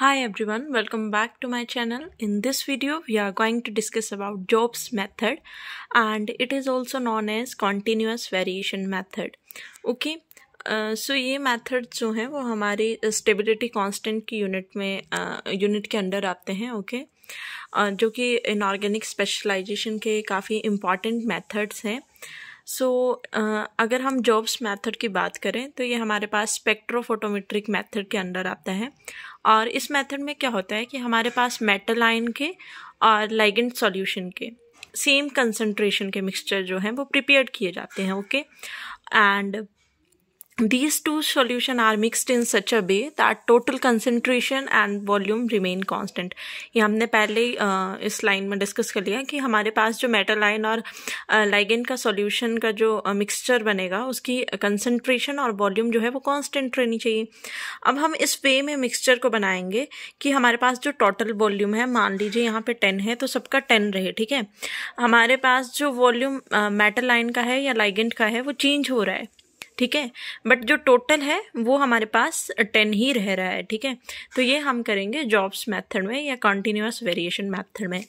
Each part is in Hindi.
Hi everyone, welcome back to my channel. In this video, we are going to discuss about Jobs method and it is also known as continuous variation method. Okay, uh, so ये method जो है वो हमारी stability constant की unit में uh, unit के अंदर आते हैं okay? uh, जो कि इनऑर्गेनिक स्पेशलाइजेशन के काफ़ी इम्पॉर्टेंट मेथड्स हैं सो so, uh, अगर हम जॉब्स मेथड की बात करें तो ये हमारे पास स्पेक्ट्रोफोटोमेट्रिक मेथड के अंडर आता है और इस मेथड में क्या होता है कि हमारे पास मेटल आयन के और लाइगेंट सॉल्यूशन के सेम कंसनट्रेशन के मिक्सचर जो हैं वो प्रिपेयर किए जाते हैं okay okay? And These two solution are mixed in such a way that total concentration and volume remain constant. ये हमने पहले uh, इस लाइन में डिस्कस कर लिया कि हमारे पास जो मेटल आयन और लाइगेंड uh, का सॉल्यूशन का जो मिक्सचर uh, बनेगा उसकी कंसनट्रेशन और वॉल्यूम जो है वो कांस्टेंट रहनी चाहिए अब हम इस वे में मिक्सचर को बनाएंगे कि हमारे पास जो टोटल वॉल्यूम है मान लीजिए यहाँ पे टेन है तो सबका टेन रहे ठीक है हमारे पास जो वॉल्यूम मेटल आयन का है या लाइगेंड का है वो चेंज हो रहा है ठीक है बट जो टोटल है वो हमारे पास टेन ही रह रहा है ठीक है तो ये हम करेंगे जॉब्स मेथड में या कंटिन्यूस वेरिएशन मेथड में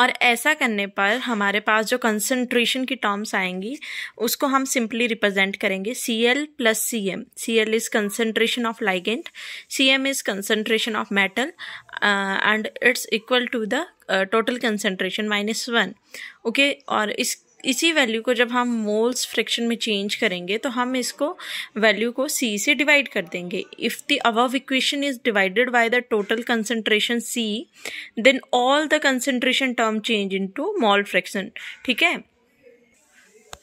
और ऐसा करने पर हमारे पास जो कंसनट्रेशन की टर्म्स आएंगी उसको हम सिंपली रिप्रेजेंट करेंगे C L plus C M C L is concentration of ligand C M is concentration of metal and it's equal to the total concentration minus one okay और इस इसी वैल्यू को जब हम मोल्स फ्रिक्शन में चेंज करेंगे तो हम इसको वैल्यू को सी से डिवाइड कर देंगे if the above equation is divided by the total concentration C then all the concentration term change into mole fraction ठीक है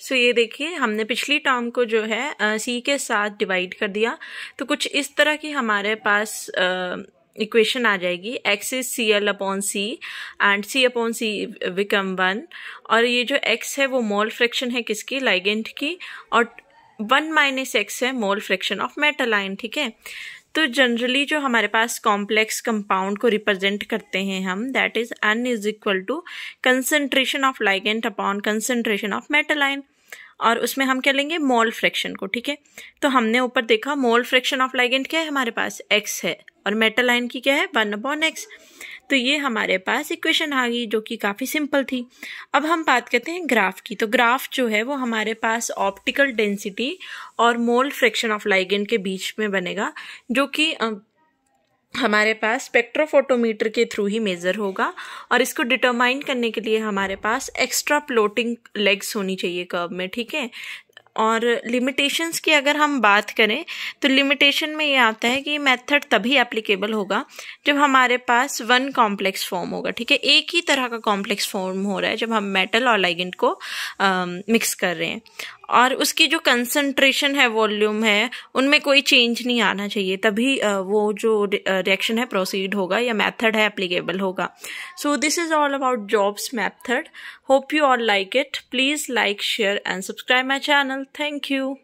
सो so, ये देखिए हमने पिछली टर्म को जो है सी uh, के साथ डिवाइड कर दिया तो कुछ इस तरह की हमारे पास uh, इक्वेशन आ जाएगी X is C L upon C and C upon C become one और ये जो एक्स है वो मोल फ्रैक्शन है किसकी लाइगेंट की और वन माइनस एक्स है mole fraction of metal ion ठीक है तो जनरली जो हमारे पास कॉम्प्लेक्स कंपाउंड को रिप्रेजेंट करते हैं हम that is N is equal to concentration of ligand upon concentration of metal ion और उसमें हम क्या लेंगे मोल फ्रैक्शन को ठीक है तो हमने ऊपर देखा मोल फ्रैक्शन ऑफ लाइगेंट क्या है हमारे पास एक्स है और मेटल आयन की क्या है वन अपॉन एक्स तो ये हमारे पास इक्वेशन आ गई जो कि काफ़ी सिंपल थी अब हम बात करते हैं ग्राफ की तो ग्राफ जो है वो हमारे पास ऑप्टिकल डेंसिटी और मोल फ्रैक्शन ऑफ लाइगेंट के बीच में बनेगा जो कि हमारे पास स्पेक्ट्रोफोटोमीटर के थ्रू ही मेज़र होगा और इसको डिटरमाइन करने के लिए हमारे पास एक्स्ट्रा प्लोटिंग लेग्स होनी चाहिए कर्व में ठीक है और लिमिटेशंस की अगर हम बात करें तो लिमिटेशन में ये आता है कि मेथड तभी एप्लीकेबल होगा जब हमारे पास वन कॉम्प्लेक्स फॉर्म होगा ठीक है एक ही तरह का कॉम्प्लेक्स फॉर्म हो रहा है जब हम मेटल और लाइगेंट को मिक्स मिक्स कर रहे हैं और उसकी जो कंसंट्रेशन है वॉल्यूम है उनमें कोई चेंज नहीं आना चाहिए तभी वो जो रिएक्शन है प्रोसीड होगा या मेथड है एप्लीकेबल होगा so this is all about Job's method hope you all like it please like share and subscribe my channel Thank you.